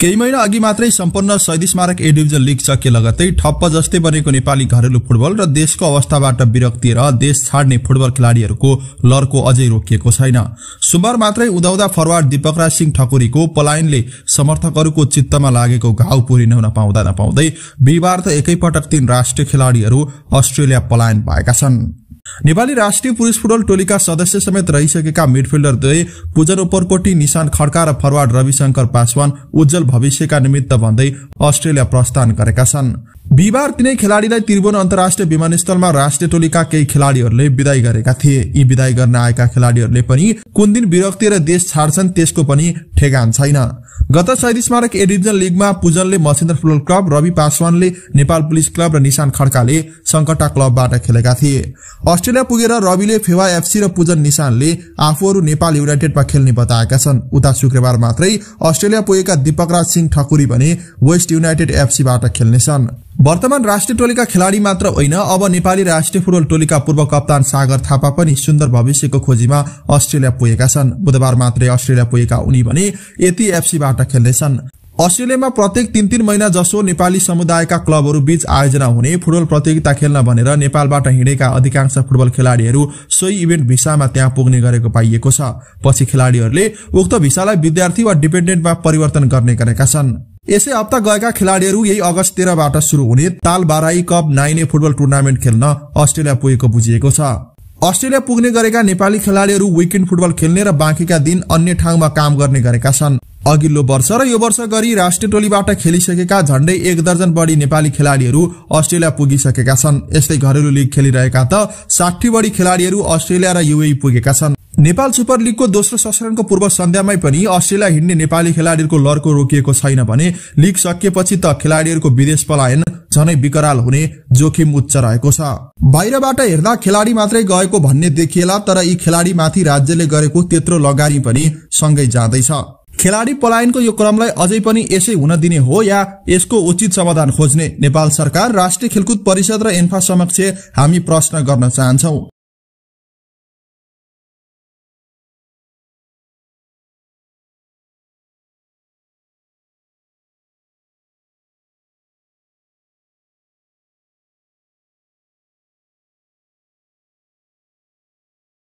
केही महिना अघि मात्रै सम्पन्न शहीद स्मारक ए डिभिजन लिग सके लगत्तै ठप्प जस्तै बनेको नेपाली घरेलु फुटबल र देशको अवस्थाबाट विरक्तिएर देश छाड्ने फुटबल खेलाड़ीहरूको लड़को अझै रोकिएको छैन सोमबार मात्रै उदाउँदा फरवार्ड दीपकराज सिंह ठकुरीको पलायनले समर्थकहरूको चित्तमा लागेको घाउ पूरी नहुन पाउँदा नपाउँदै बिहिबार त एकैपटक तीन राष्ट्रिय खेलाड़ीहरू अस्ट्रेलिया पलायन पाएका छन् नेपाली राष्ट्रिय पुरुष फुटबल टोलीका सदस्य समेत रहिसकेका मिडफिल्डर दुवै पूजन उपरकोटी निशान खड्का र फरवार्ड रविशंकर पासवान उज्जवल भविष्यका निमित्त भन्दै अस्ट्रेलिया प्रस्थान गरेका छन् बिहिबार तिनै खेलाडीलाई त्रिभुवन अन्तर्राष्ट्रिय विमानस्थलमा राष्ट्रिय टोलीका केही खेलाडीहरूले विदाई गरेका थिए यी विदाई गर्न आएका खेलाडीहरूले पनि कुन दिन विरक्ति र देश छाड्छन् त्यसको पनि ठेगान छैन गत शहीद स्मारक एडिजनल लिगमा पुजनले मसेन्द्र फुटबल क्लब रवि पासवानले नेपाल पुलिस क्लब र निशान खड्काले सङ्कटा क्लबबाट खेलेका थिए अस्ट्रेलिया पुगेर रविले फेवा एफसी र पुजन निशानले आफूहरू नेपाल युनाइटेडमा खेल्ने बताएका छन् उता शुक्रबार मात्रै अस्ट्रेलिया पुगेका दीपकराज सिंह ठकुरी भने वेस्ट युनाइटेड एफसीबाट खेल्नेछन् वर्तमान राष्ट्रिय टोलीका खेलाडी मात्र होइन अब नेपाली राष्ट्रिय फुटबल टोलीका पूर्व कप्तान सागर थापा पनि सुन्दर भविष्यको खोजीमा अस्ट्रेलिया पुगेका छन् बुधबार मात्रै अस्ट्रेलिया पुगेका उनी भने यति एफसीबाट खेल्दैछन् अस्ट्रेलियामा प्रत्येक तीन तीन महिना जसो नेपाली समुदायका क्लबहरू बीच आयोजना हुने फुटबल प्रतियोगिता खेल्न भनेर नेपालबाट हिँडेका अधिकांश फुटबल खेलाडीहरू सोही इभेन्ट भिसामा त्यहाँ पुग्ने गरेको पाइएको छ पछि खेलाडीहरूले उक्त भिसालाई विद्यार्थी वा डिपेन्डेन्टमा परिवर्तन गर्ने गरेका छन् यसै हप्ता गएका खेलाडीहरू यही अगस्त तेह्रबाट सुरु हुने ताल बाराई कप नाइने फुटबल टुर्नामेन्ट खेल्न अस्ट्रेलिया पुगेको बुझिएको छ अस्ट्रेलिया पुग्ने गरेका नेपाली खेलाडीहरू विकेन्ड फुटबल खेल्ने र बाँकीका दिन अन्य ठाउँमा काम गर्ने गरेका छन् अघिल्लो वर्ष र यो वर्ष गरी राष्ट्रिय टोलीबाट खेलिसकेका झण्डै एक दर्जन बढी नेपाली खेलाडीहरू अस्ट्रेलिया पुगिसकेका छन् यस्तै घरेलु लिग खेलिरहेका त साठी बढी खेलाडीहरू अस्ट्रेलिया र युए पुगेका छन् नेपाल सुपर लिगको दोस्रो संस्करणको पूर्व सन्ध्यामै पनि अस्ट्रेलिया हिँड्ने नेपाली खेलाड़ीहरूको लड्को रोकिएको छैन भने लिग सकिएपछि त खेलाड़ीहरूको विदेश पलायन झनै विकराल हुने जोखिम उच्च रहेको छ बाहिरबाट हेर्दा खेलाड़ी मात्रै गएको भन्ने देखिएला तर यी खेलाड़ीमाथि राज्यले गरेको त्यत्रो लगानी पनि सँगै जाँदैछ खेलाडी पलायनको यो क्रमलाई अझै पनि यसै हुन दिने हो या यसको उचित समाधान खोज्ने नेपाल सरकार राष्ट्रिय खेलकुद परिषद र एन्फा समक्ष हामी प्रश्न गर्न चाहन्छौँ